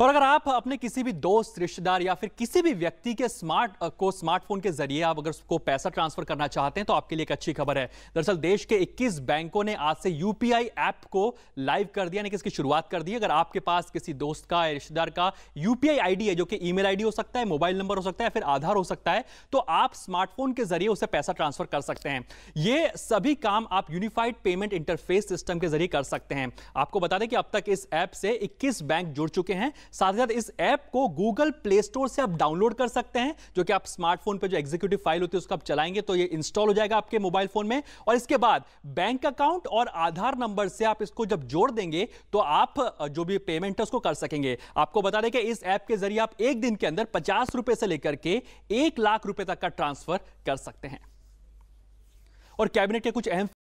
और अगर आप अपने किसी भी दोस्त रिश्तेदार या फिर किसी भी व्यक्ति के स्मार्ट को स्मार्टफोन के जरिए आप अगर उसको पैसा ट्रांसफर करना चाहते हैं तो आपके लिए एक अच्छी खबर है दरअसल देश के 21 बैंकों ने आज से यूपीआई ऐप को लाइव कर दिया यानी कि इसकी शुरुआत कर दी अगर आपके पास किसी दोस्त का या रिश्तेदार का यूपीआई आईडी है जो कि ई मेल हो सकता है मोबाइल नंबर हो सकता है फिर आधार हो सकता है तो आप स्मार्टफोन के जरिए उसे पैसा ट्रांसफर कर सकते हैं ये सभी काम आप यूनिफाइड पेमेंट इंटरफेस सिस्टम के जरिए कर सकते हैं आपको बता दें कि अब तक इस ऐप से इक्कीस बैंक जुड़ चुके हैं साथ ही साथ इस ऐप को गूगल प्ले स्टोर से आप डाउनलोड कर सकते हैं जो कि आप स्मार्टफोन पर जो एग्जीक्यूटिव फाइल होती है उसको आप चलाएंगे तो ये इंस्टॉल हो जाएगा आपके मोबाइल फोन में और इसके बाद बैंक अकाउंट और आधार नंबर से आप इसको जब जोड़ देंगे तो आप जो भी पेमेंट है उसको कर सकेंगे आपको बता दें कि इस ऐप के जरिए आप एक दिन के अंदर पचास रुपए से लेकर के एक लाख रुपए तक का ट्रांसफर कर सकते हैं और कैबिनेट के कुछ अहम